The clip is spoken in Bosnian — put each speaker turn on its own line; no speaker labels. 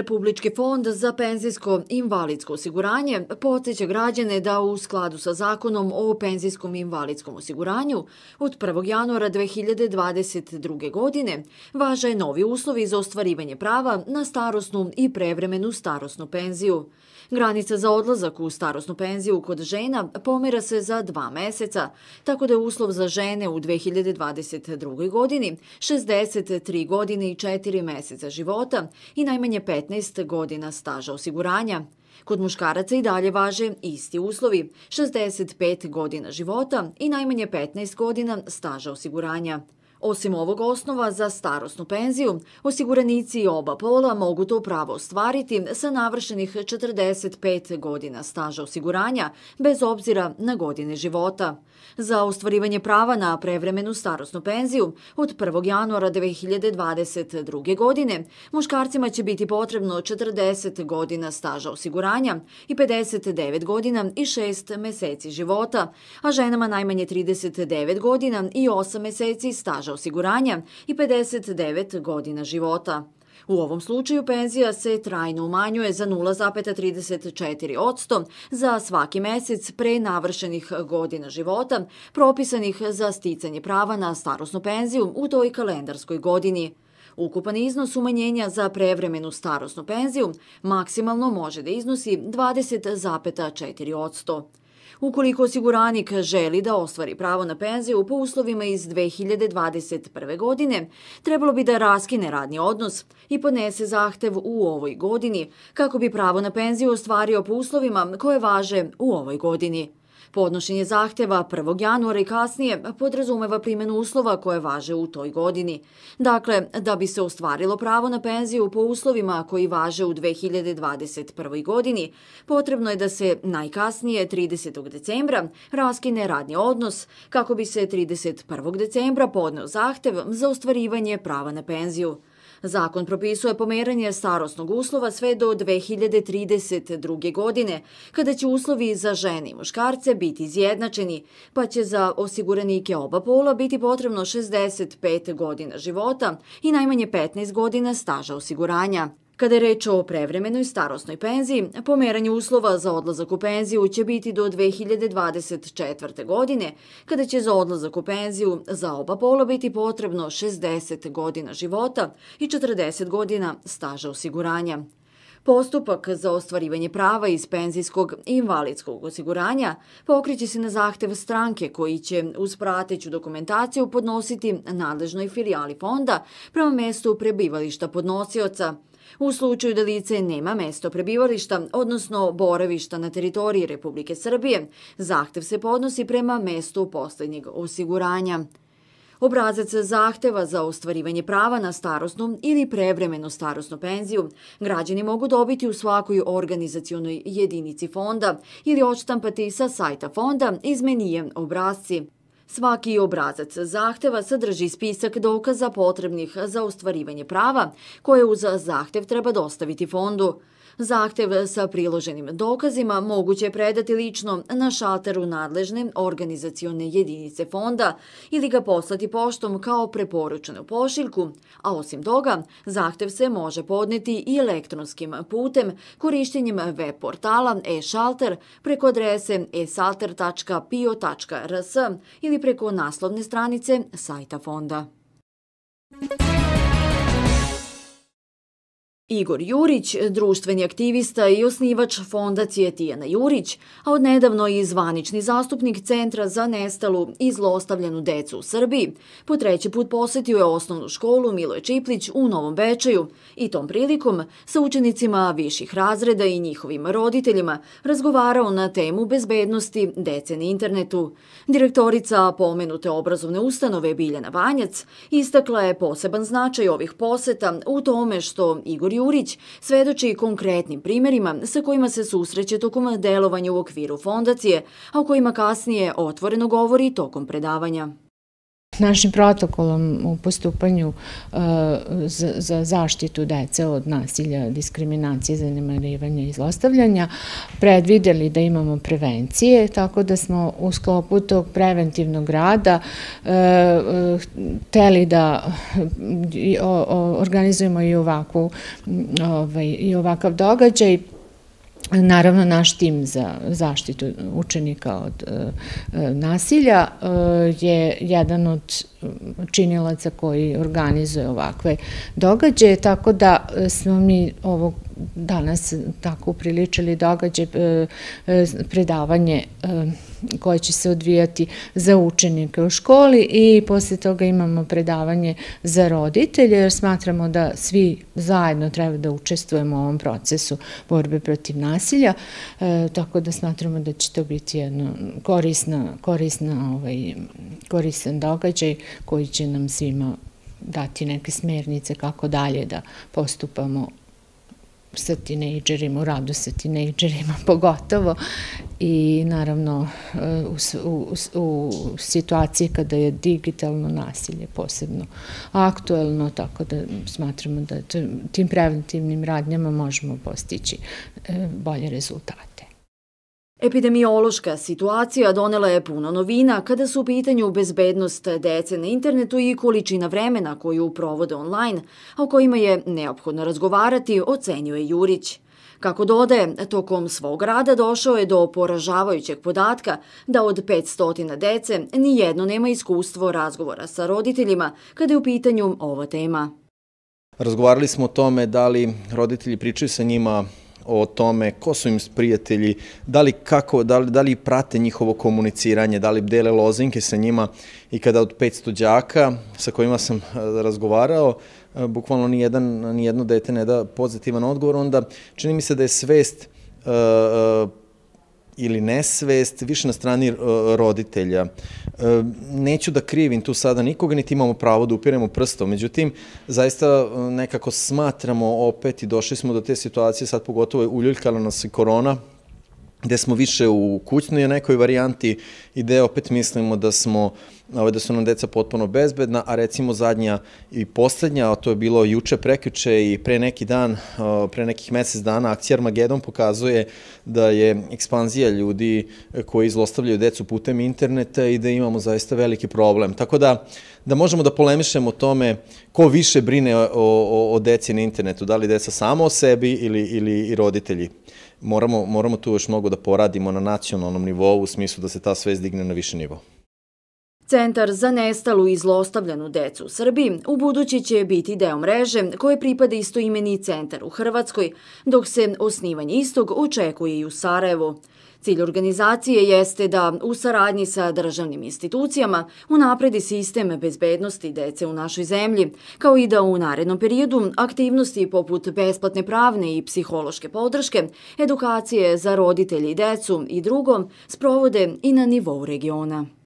Republički fond za penzijsko i invalidsko osiguranje podsjeća građane da u skladu sa zakonom o penzijskom i invalidskom osiguranju od 1. januara 2022. godine važaje novi uslovi za ostvarivanje prava na starosnu i prevremenu starosnu penziju. Granica za odlazak u starosnu penziju kod žena pomera se za dva meseca, tako da je uslov za žene u 2022. godini 63 godine i 4 meseca života i najmanje 15 15 godina staža osiguranja. Kod muškaraca i dalje važe isti uslovi, 65 godina života i najmanje 15 godina staža osiguranja. Osim ovog osnova za starostnu penziju, osiguranici i oba pola mogu to pravo ostvariti sa navršenih 45 godina staža osiguranja, bez obzira na godine života. Za ostvarivanje prava na prevremenu starostnu penziju od 1. januara 2022. godine muškarcima će biti potrebno 40 godina staža osiguranja i 59 godina i 6 meseci života, a ženama najmanje 39 godina i 8 meseci staža staža osiguranja i 59 godina života. U ovom slučaju penzija se trajno umanjuje za 0,34% za svaki mesec pre navršenih godina života propisanih za sticanje prava na starosnu penziju u toj kalendarskoj godini. Ukupan iznos umanjenja za prevremenu starosnu penziju maksimalno može da iznosi 20,4%. Ukoliko osiguranik želi da ostvari pravo na penziju po uslovima iz 2021. godine, trebalo bi da raskine radni odnos i podnese zahtev u ovoj godini kako bi pravo na penziju ostvario po uslovima koje važe u ovoj godini. Podnošenje zahteva 1. januara i kasnije podrazumeva primjenu uslova koje važe u toj godini. Dakle, da bi se ostvarilo pravo na penziju po uslovima koji važe u 2021. godini, potrebno je da se najkasnije 30. decembra raskine radni odnos kako bi se 31. decembra podneo zahtev za ostvarivanje prava na penziju. Zakon propisuje pomeranje starostnog uslova sve do 2032. godine, kada će uslovi za žene i muškarce biti izjednačeni, pa će za osiguranike oba pola biti potrebno 65 godina života i najmanje 15 godina staža osiguranja. Kada je reč o prevremenoj starostnoj penziji, pomeranje uslova za odlazak u penziju će biti do 2024. godine, kada će za odlazak u penziju za oba pola biti potrebno 60 godina života i 40 godina staža osiguranja. Postupak za ostvarivanje prava iz penzijskog i invalidskog osiguranja pokriće se na zahtev stranke koji će uz prateću dokumentaciju podnositi nadležnoj filijali fonda prema mestu prebivališta podnosioca – U slučaju da lice nema mesto prebivališta, odnosno boravišta na teritoriji Republike Srbije, zahtev se podnosi prema mestu posljednjeg osiguranja. Obrazac zahteva za ostvarivanje prava na starostnu ili prevremenu starostnu penziju građani mogu dobiti u svakoj organizacijonoj jedinici fonda ili odštampati sa sajta fonda izmenijem obrazci. Svaki obrazac zahteva sadrži spisak dokaza potrebnih za ostvarivanje prava koje uz zahtev treba dostaviti fondu. Zahtev sa priloženim dokazima moguće je predati lično na šalteru nadležne organizacione jedinice fonda ili ga poslati poštom kao preporučenu pošiljku, a osim toga, zahtev se može podneti i elektronskim putem korištenjem web portala e-šalter preko adrese e-šalter.pio.rs ili preko naslovne stranice sajta fonda. Igor Jurić, društveni aktivista i osnivač fondacije Tijana Jurić, a odnedavno i zvanični zastupnik Centra za nestalu i zlostavljenu decu u Srbiji, po treći put posetio je osnovnu školu Miloje Čiplić u Novom Bečaju i tom prilikom sa učenicima viših razreda i njihovim roditeljima razgovarao na temu bezbednosti dece na internetu. Direktorica pomenute obrazovne ustanove Biljana Vanjac istakla je poseban značaj ovih poseta u tome što Igor Jurić Jurić svedoči konkretnim primjerima sa kojima se susreće tokom delovanja u okviru fondacije, a o kojima kasnije otvoreno govori tokom predavanja.
Našim protokolom u postupanju uh, za zaštitu dece od nasilja, diskriminacije, zanimarivanja i zlostavljanja predvideli da imamo prevencije, tako da smo u sklopu tog preventivnog rada uh, hteli da uh, organizujemo ovaj, i ovakav događaj Naravno, naš tim za zaštitu učenika od e, e, nasilja e, je jedan od činilaca koji organizuje ovakve događaje, tako da smo mi ovog danas tako upriličili događaj predavanje učenika koje će se odvijati za učenike u školi i poslije toga imamo predavanje za roditelje jer smatramo da svi zajedno treba da učestvujemo u ovom procesu borbe protiv nasilja, e, tako da smatramo da će to biti ovaj, koristan događaj koji će nam svima dati neke smernice kako dalje da postupamo sa tinejdžerima, u radu sa tinejdžerima pogotovo i naravno e, u, u, situaciji kada je digitalno nasilje posebno aktuelno, tako da smatramo da tim preventivnim radnjama možemo postići e, bolje rezultate.
Epidemiološka situacija donela je puno novina kada su u pitanju bezbednost dece na internetu i količina vremena koju provode online, o kojima je neophodno razgovarati, ocenjuje Jurić. Kako dode, tokom svog rada došao je do poražavajućeg podatka da od 500 dece nijedno nema iskustvo razgovora sa roditeljima kada je u pitanju ova tema.
Razgovarali smo o tome da li roditelji pričaju sa njima o tome ko su im prijatelji, da li, kako, da, li, prate njihovo komuniciranje, da li dele lozinke sa njima i kada od 500 đaka sa kojima sam eh, razgovarao, E, bukvalno nijedan, nijedno dete ne da pozitivan odgovor, onda čini mi se da je svest e, e, ili nesvest više na strani roditelja. Neću da krivim tu sada nikoga, niti imamo pravo da upiremo prstom, međutim, zaista nekako smatramo opet i došli smo do te situacije, sad pogotovo je uljuljkala nas korona, gde smo više u kućnoj nekoj varijanti i gde opet mislimo da smo ovaj, da su nam deca potpuno bezbedna, a recimo zadnja i poslednja, a to je bilo juče, prekjuče i pre neki dan, pre nekih mesec dana, akcija Armagedon pokazuje da je ekspanzija ljudi koji zlostavljaju decu putem interneta i da imamo zaista veliki problem. Tako da, da možemo da polemišemo o tome ko više brine o, o, o deci na internetu, da li deca samo o sebi ili, ili i roditelji moramo, moramo tu još mnogo da poradimo na nacionalnom nivou u smislu da se ta sve zdigne na više nivo.
Centar za nestalu i zlostavljanu decu u Srbiji u budući će biti deo mreže koje pripada istoimeni centar u Hrvatskoj, dok se osnivanje istog očekuje i u Sarajevu. Cilj organizacije jeste da u saradnji sa državnim institucijama unapredi sistem bezbednosti dece u našoj zemlji, kao i da u narednom periodu aktivnosti poput besplatne pravne i psihološke podrške, edukacije za roditelje i decu i drugo sprovode i na nivou regiona.